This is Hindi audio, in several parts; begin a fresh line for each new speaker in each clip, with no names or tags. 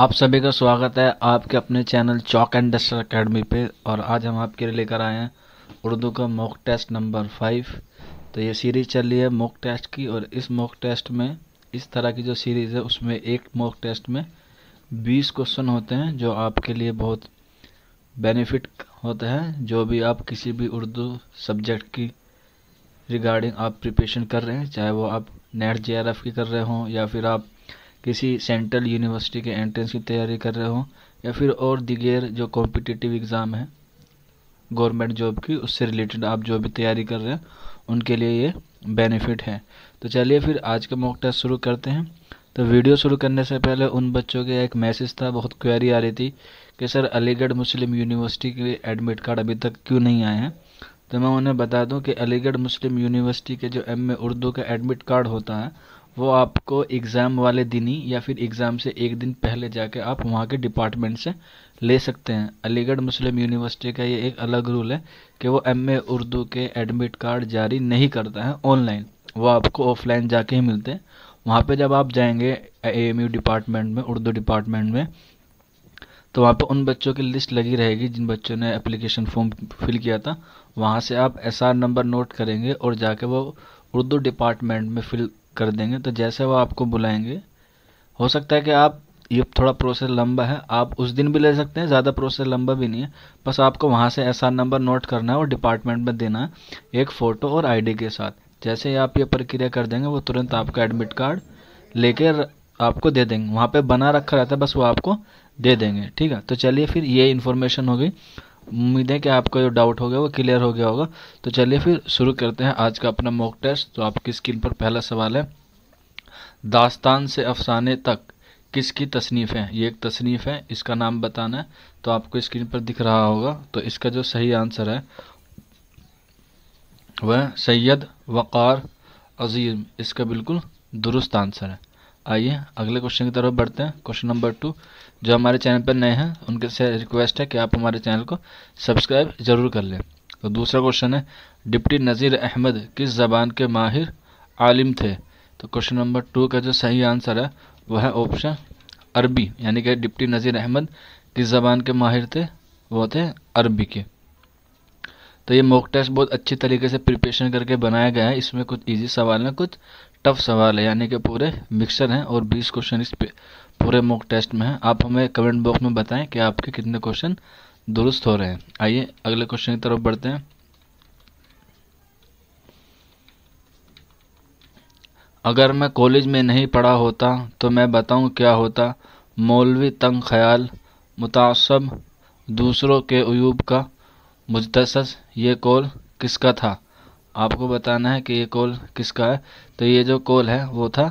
आप सभी का स्वागत है आपके अपने channel chalk and duster academy पे और आज हम आपके लिए लेकर आए हैं उर्दू का मॉक टेस्ट नंबर फाइव तो ये सीरीज़ चल रही है मॉक टेस्ट की और इस मॉक टेस्ट में इस तरह की जो सीरीज़ है उसमें एक मॉक टेस्ट में बीस क्वेश्चन होते हैं जो आपके लिए बहुत बेनिफिट होते हैं जो भी आप किसी भी उर्दू सब्जेक्ट की रिगार्डिंग आप प्रिपरेशन कर रहे हैं चाहे वो आप नेट जे की कर रहे हों या फिर आप किसी सेंट्रल यूनिवर्सिटी के एंट्रेंस की तैयारी कर रहे हो या फिर और दिगेर जो कॉम्पिटिटिव एग्ज़ाम है गवर्नमेंट जॉब की उससे रिलेटेड आप जो भी तैयारी कर रहे हैं उनके लिए ये बेनिफिट है तो चलिए फिर आज का मॉक टेस्ट शुरू करते हैं तो वीडियो शुरू करने से पहले उन बच्चों के एक मैसेज था बहुत क्वेरी आ रही थी कि सर अलीगढ़ मुस्लिम यूनिवर्सिटी के एडमिट कार्ड अभी तक क्यों नहीं आए हैं तो मैं उन्हें बता दूं कि अलीगढ़ मुस्लिम यूनिवर्सिटी के जो एम ए उर्दू का एडमिट कार्ड होता है वो आपको एग्ज़ाम वाले दिन ही या फिर एग्ज़ाम से एक दिन पहले जाके आप वहाँ के डिपार्टमेंट से ले सकते हैं अलीगढ़ मुस्लिम यूनिवर्सिटी का ये एक अलग रूल है कि वो एम उर्दू के एडमिट कार्ड जारी नहीं करता है ऑनलाइन वो आपको ऑफलाइन जाके ही मिलते हैं वहाँ पे जब आप जाएंगे ए डिपार्टमेंट में उर्दू डिपार्टमेंट में तो वहाँ पे उन बच्चों की लिस्ट लगी रहेगी जिन बच्चों ने एप्लीकेशन फॉर्म फिल किया था वहाँ से आप एस नंबर नोट करेंगे और जाके वो उर्दू डिपार्टमेंट में फिल कर देंगे तो जैसे वो आपको बुलाएंगे हो सकता है कि आप ये थोड़ा प्रोसेस लंबा है आप उस दिन भी ले सकते हैं ज़्यादा प्रोसेस लंबा भी नहीं है बस आपको वहाँ से ऐसा नंबर नोट करना है और डिपार्टमेंट में देना है एक फ़ोटो और आईडी के साथ जैसे ही आप ये प्रक्रिया कर देंगे वो तुरंत आपका एडमिट कार्ड लेकर आपको दे देंगे वहाँ पे बना रखा रहता है बस वो आपको दे देंगे ठीक है तो चलिए फिर ये इन्फॉर्मेशन हो गई उम्मीद है कि आपका जो डाउट हो गया वो क्लियर हो गया होगा तो चलिए फिर शुरू करते हैं आज का अपना मॉक टेस्ट तो आपकी स्क्रीन पर पहला सवाल है दास्तान से अफसाने तक किसकी तसनीफ़ है ये एक तसनीफ़ है इसका नाम बताना है तो आपको स्क्रीन पर दिख रहा होगा तो इसका जो सही आंसर है वह सैयद वक़ार अज़ीम इसका बिल्कुल दुरुस्त आंसर है आइए अगले क्वेश्चन की तरफ बढ़ते हैं क्वेश्चन नंबर टू जो हमारे चैनल पर नए हैं उनके से रिक्वेस्ट है कि आप हमारे चैनल को सब्सक्राइब ज़रूर कर लें तो दूसरा क्वेश्चन है डिप्टी नज़ीर अहमद किस ज़बान के माहिर आलिम थे तो क्वेश्चन नंबर टू का जो सही आंसर है वह है ऑप्शन अरबी यानी कि डिप्टी नज़ीर अहमद किस ज़बान के माहिर थे वो थे अरबी के तो ये मॉक टेस्ट बहुत अच्छी तरीके से प्रिपरेशन करके बनाया गया है इसमें कुछ इजी सवाल हैं कुछ टफ सवाल है यानी कि पूरे मिक्सर हैं और बीस क्वेश्चन इस पूरे मॉक टेस्ट में हैं आप हमें कमेंट बॉक्स में बताएं कि आपके कितने क्वेश्चन दुरुस्त हो रहे हैं आइए अगले क्वेश्चन की तरफ बढ़ते हैं अगर मैं कॉलेज में नहीं पढ़ा होता तो मैं बताऊं क्या होता मौलवी तंग ख्याल मुतासब दूसरों के अयूब का मुजस ये कॉल किसका था आपको बताना है कि ये कॉल किसका है तो ये जो कॉल है वो था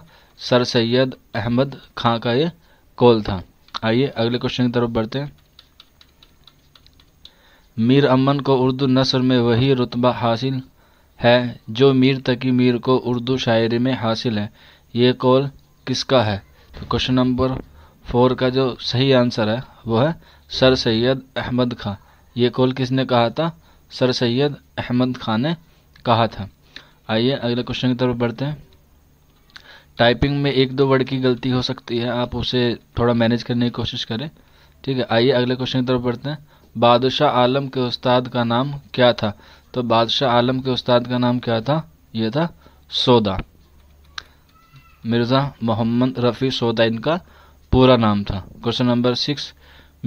सर सैयद अहमद खां का ये कॉल था आइए अगले क्वेश्चन की तरफ बढ़ते हैं मीर अमन को उर्दू नसर में वही रुतबा हासिल है जो मीर तकी मीर को उर्दू शायरी में हासिल है ये कॉल किसका है तो क्वेश्चन नंबर फोर का जो सही आंसर है वो है सर सैयद अहमद खां ये कॉल किसने कहा था सर सैयद अहमद खान ने कहा था आइए अगले क्वेश्चन की तरफ बढ़ते हैं टाइपिंग में एक दो वर्ड की गलती हो सकती है आप उसे थोड़ा मैनेज करने की कोशिश करें ठीक है आइए अगले क्वेश्चन की तरफ बढ़ते हैं बादशाह आलम के उस्ताद का नाम क्या था तो बादशाह आलम के उस्ताद का नाम क्या था ये था सोदा मिर्ज़ा मोहम्मद रफ़ी सोदा इनका पूरा नाम था question number six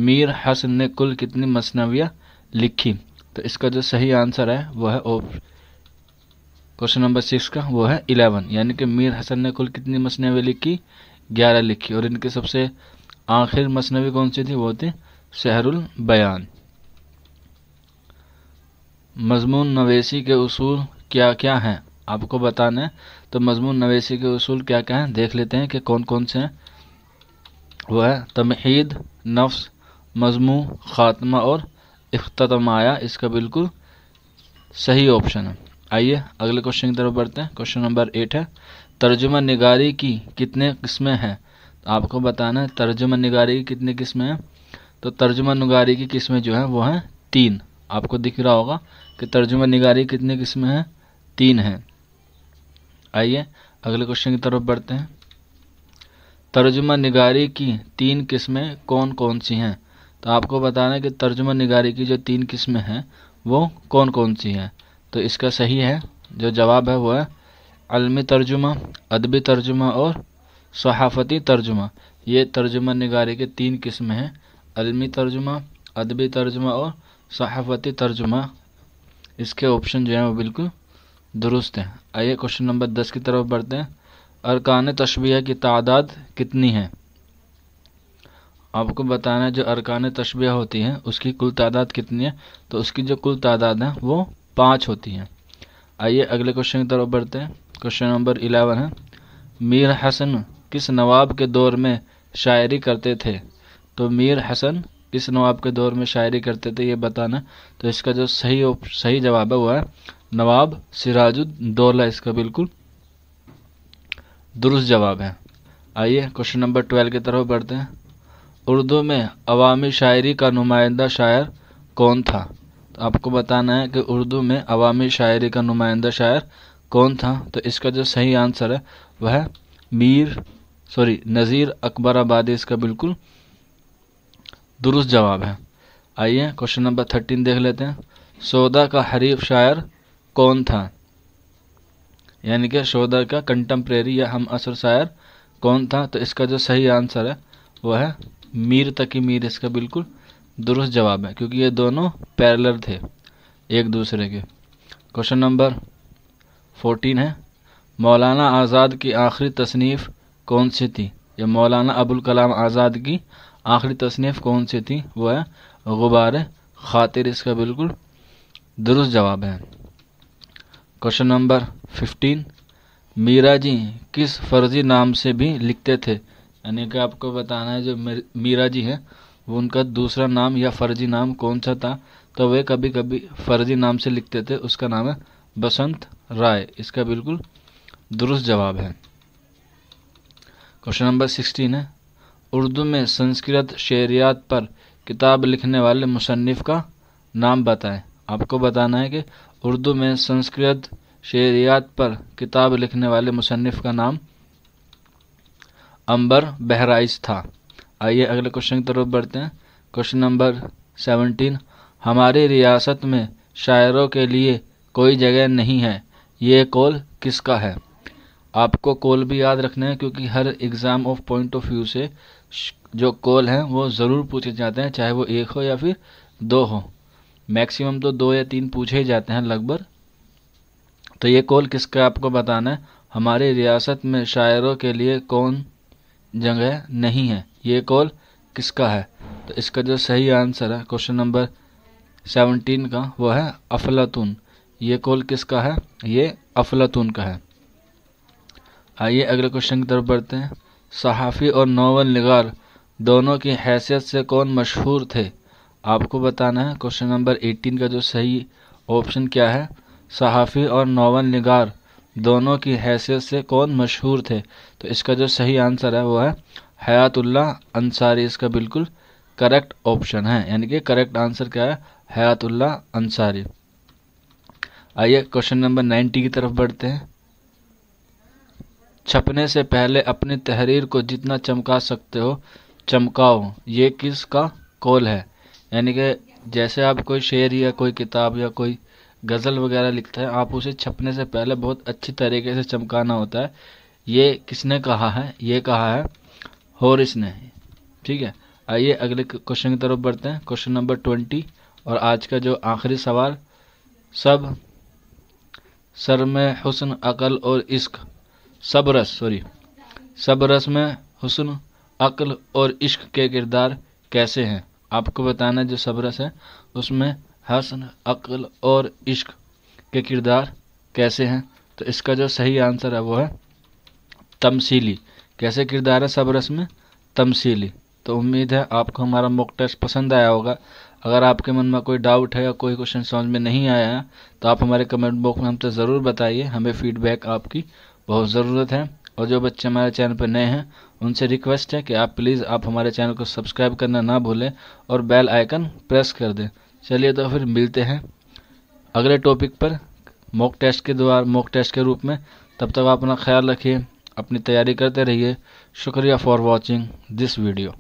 Mir Hasan ने कुल कितनी मसनवियाँ लिखी तो इसका जो सही आंसर है वह है क्वेश्चन नंबर सिक्स का वो है इलेवन यानी कि मीर हसन ने कुल कितनी मसनवी लिखी ग्यारह लिखी और इनकी सबसे आखिर मसनवी कौन सी थी वो थी सहरुल बयान मजमून नवेसी के असूल क्या क्या हैं आपको बताना है तो मजमून नवेसी के असूल क्या क्या हैं देख लेते हैं कि कौन कौन से हैं वह है तमहीद नफ्स मजमू ख़ात्मा और अख्तमाया इसका बिल्कुल सही ऑप्शन है आइए अगले क्वेश्चन की तरफ बढ़ते हैं क्वेश्चन नंबर एट है तर्जुमा निगारी की कितने किस्में हैं तो आपको बताना है तर्जुमा निगारी की कितनी किस्में हैं तो तर्जुमा निगारी की किस्में जो हैं वो हैं तीन आपको दिख रहा होगा कि तर्जुमा निगारी कितनी किस्में हैं तीन हैं आइए अगले क्वेश्चन की तरफ बढ़ते हैं तर्जुमा निगारी की तीन किस्में कौन कौन सी हैं तो आपको बताना है कि तर्जुमा निगारी की जो तीन किस्में हैं वो कौन कौन सी हैं तो इसका सही है जो जवाब है वो है अलमी तर्जुमा अदबी तर्जुमा और सहाफ़ती तर्जुमा ये तर्जुमा नगारी के तीन किस्म हैं अलमी तर्जुमा अदबी तर्जुमा और सहाफ़ती तर्जुमा इसके ऑप्शन जो हैं वो बिल्कुल दुरुस्त हैं आइए क्वेश्चन नंबर दस की तरफ बढ़ते हैं अरकान तशबिया की तादाद कितनी है आपको बताना है जो अरकान तशबिया होती हैं उसकी कुल तादाद कितनी है तो उसकी जो कुल तादाद है वो पाँच होती हैं आइए अगले क्वेश्चन की तरफ बढ़ते हैं क्वेश्चन नंबर इलेवन है मीर हसन किस नवाब के दौर में शायरी करते थे तो मीर हसन किस नवाब के दौर में शायरी करते थे ये बताना तो इसका जो सही सही जवाब है वो है नवाब सिराजुद्दौला इसका बिल्कुल दुरुस्त जवाब है आइए क्वेश्चन नंबर ट्वेल्व की तरफ बढ़ते हैं उर्दू में अवामी शायरी का नुमाइंदा शायर कौन था आपको बताना है कि उर्दू में अवामी शायरी का नुमाइंदा शायर कौन था तो इसका जो सही आंसर है वह मीर सॉरी नज़ीर अकबर आबादी इसका बिल्कुल दुरुस्त जवाब है आइए क्वेश्चन नंबर थर्टीन देख लेते हैं सौदा का हरीफ शायर कौन था यानी कि सौदा का कंटम्प्रेरी या हम असर शायर कौन था तो इसका जो सही आंसर है वह है मीर तकी मीर इसका बिल्कुल दुरुस्त जवाब है क्योंकि ये दोनों पैरेलल थे एक दूसरे के क्वेश्चन नंबर फोर्टीन है मौलाना आज़ाद की आखिरी तसनीफ़ कौन सी थी या मौलाना अबुल कलाम आज़ाद की आखिरी तसनीफ़ कौन सी थी वो है गुबार खातिर इसका बिल्कुल दुरुस्त जवाब है question number fifteen Mira ji किस फर्जी नाम से भी लिखते थे यानी कि आपको बताना है जो मीरा जी हैं उनका दूसरा नाम या फर्जी नाम कौन सा था तो वे कभी कभी फर्जी नाम से लिखते थे उसका नाम है बसंत राय इसका बिल्कुल दुरुस्त जवाब है क्वेश्चन नंबर सिक्सटीन है उर्दू में संस्कृत शेरियात पर किताब लिखने वाले मुसनफ़ का नाम बताएं आपको बताना है कि उर्दू में संस्कृत शेरियात पर किताब लिखने वाले मुसनफ़ का नाम अंबर बहराइच था आइए अगले क्वेश्चन की तरफ बढ़ते हैं क्वेश्चन नंबर सेवनटीन हमारी रियासत में शायरों के लिए कोई जगह नहीं है ये कॉल किसका है आपको कॉल भी याद रखना है क्योंकि हर exam of point of view से जो कॉल हैं वो ज़रूर पूछे जाते हैं चाहे वो एक हो या फिर दो हो मैक्सिमम तो दो या तीन पूछे ही जाते हैं लगभग तो ये कॉल किसका आपको बताना है हमारी रियासत में शायरों के लिए कौन जगह नहीं है ये कॉल किसका है तो इसका जो सही आंसर है क्वेश्चन नंबर सेवनटीन का वो है अफलातून ये कॉल किसका है ये अफलातून का है आइए अगले क्वेश्चन की तरफ बढ़ते हैं सहाफ़ी और नावल निगार दोनों की हैसियत से कौन मशहूर थे आपको बताना है क्वेश्चन नंबर एटीन का जो सही ऑप्शन क्या है सहाफ़ी और नावल निगार दोनों की हैसियत से कौन मशहूर थे तो इसका जो सही आंसर है वो है हयातुल्ला अंसारी इसका बिल्कुल करेक्ट ऑप्शन है यानी कि करेक्ट आंसर क्या है हयातुल्ला अंसारी आइए क्वेश्चन नंबर नाइन्टी की तरफ बढ़ते हैं छपने से पहले अपनी तहरीर को जितना चमका सकते हो चमकाओ ये किस का कॉल है यानी कि जैसे आप कोई शेर या कोई किताब या कोई गज़ल वगैरह लिखता है आप उसे छपने से पहले बहुत अच्छी तरीके से चमकाना होता है ये किसने कहा है ये कहा है हॉरिस ने ठीक है आइए अगले क्वेश्चन की तरफ बढ़ते हैं क्वेश्चन नंबर ट्वेंटी और आज का जो आखिरी सवाल सब सर में हुसन अकल और इश्क सबरस सॉरी सब रस में हुसन अकल और इश्क के किरदार कैसे हैं आपको बताना जो सबरस है उसमें हसन अकल और इश्क के किरदार कैसे हैं तो इसका जो सही आंसर है वो है तमसीली कैसे किरदार है सब रस्म तमसीली तो उम्मीद है आपको हमारा मॉक टेस्ट पसंद आया होगा अगर आपके मन में कोई डाउट है या कोई क्वेश्चन समझ में नहीं आया तो आप हमारे कमेंट बॉक्स में हमसे ज़रूर बताइए हमें फीडबैक आपकी बहुत ज़रूरत है और जो बच्चे हमारे चैनल पर नए हैं उनसे रिक्वेस्ट है कि आप प्लीज़ आप हमारे चैनल को सब्सक्राइब करना ना भूलें और बेल आइकन प्रेस कर दें चलिए तो फिर मिलते हैं अगले टॉपिक पर मॉक टेस्ट के द्वारा मॉक टेस्ट के रूप में तब तक आप अपना ख्याल रखिए अपनी तैयारी करते रहिए शुक्रिया फॉर वॉचिंग दिस वीडियो